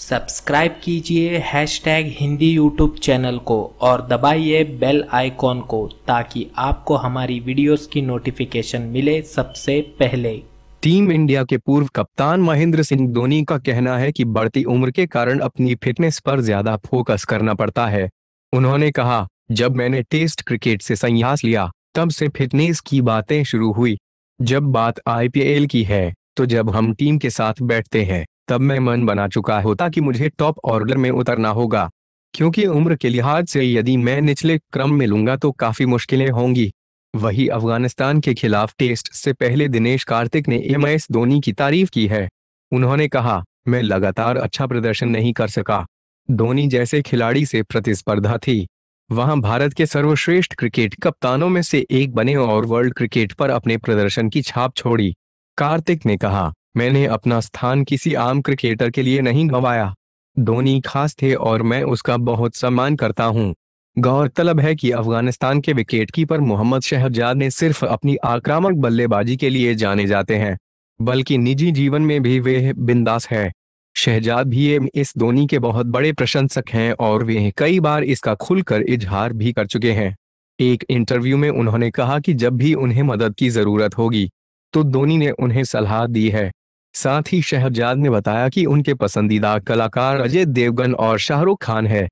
subscribe कीजिए hashtag Hindi YouTube channel को और दबाइए बेल आइकॉन को ताकि आपको हमारी वीडियोस की नोटिफिकेशन मिले सबसे पहले टीम इंडिया के पूर्व कप्तान महेंद्र सिंह धोनी का कहना है कि बढ़ती उम्र के कारण अपनी फिटनेस पर ज्यादा फोकस करना पड़ता है उन्होंने कहा जब मैंने टेस्ट क्रिकेट से संन्यास लिया तब से फिटनेस की बातें शुरू हुई जब बात आई की है तो जब हम टीम के साथ बैठते हैं तब मैं मन बना चुका होता कि मुझे टॉप ऑर्डर में उतरना होगा क्योंकि उम्र के लिहाज से यदि मैं निचले क्रम में लूंगा तो काफी मुश्किलें होंगी वही अफगानिस्तान के खिलाफ टेस्ट से पहले दिनेश कार्तिक ने एम एस धोनी की तारीफ की है उन्होंने कहा मैं लगातार अच्छा प्रदर्शन नहीं कर सका धोनी जैसे खिलाड़ी से प्रतिस्पर्धा थी वहां भारत के सर्वश्रेष्ठ क्रिकेट कप्तानों में से एक बने और वर्ल्ड क्रिकेट पर अपने प्रदर्शन की छाप छोड़ी कार्तिक ने कहा मैंने अपना स्थान किसी आम क्रिकेटर के लिए नहीं गंवाया धोनी खास थे और मैं उसका बहुत सम्मान करता हूँ गौरतलब है कि अफगानिस्तान के विकेटकीपर मोहम्मद शहजाद ने सिर्फ अपनी आक्रामक बल्लेबाजी के लिए जाने जाते हैं बल्कि निजी जीवन में भी वे बिंदास है शहजाद भी इस धोनी के बहुत बड़े प्रशंसक हैं और वे कई बार इसका खुलकर इजहार भी कर चुके हैं एक इंटरव्यू में उन्होंने कहा कि जब भी उन्हें मदद की जरूरत होगी तो धोनी ने उन्हें सलाह दी है साथ ही शहजाद ने बताया कि उनके पसंदीदा कलाकार अजय देवगन और शाहरुख खान है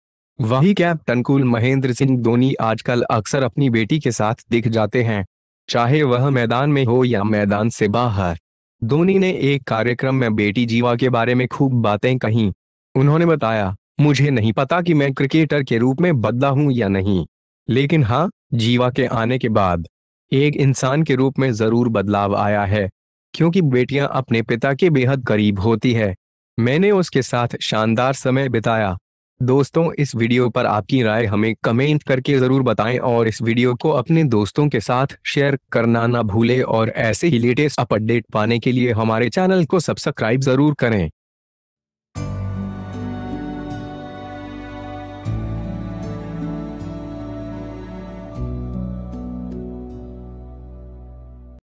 वही कैप्टन कुल महेंद्र सिंह धोनी आजकल अक्सर अपनी बेटी के साथ दिख जाते हैं चाहे वह मैदान में हो या मैदान से बाहर धोनी ने एक कार्यक्रम में बेटी जीवा के बारे में खूब बातें कही उन्होंने बताया मुझे नहीं पता कि मैं क्रिकेटर के रूप में बदला हूं या नहीं लेकिन हाँ जीवा के आने के बाद एक इंसान के रूप में जरूर बदलाव आया है क्योंकि बेटियां अपने पिता के बेहद करीब होती है मैंने उसके साथ शानदार समय बिताया दोस्तों इस वीडियो पर आपकी राय हमें कमेंट करके ज़रूर बताएं और इस वीडियो को अपने दोस्तों के साथ शेयर करना ना भूलें और ऐसे ही लेटेस्ट अपडेट पाने के लिए हमारे चैनल को सब्सक्राइब ज़रूर करें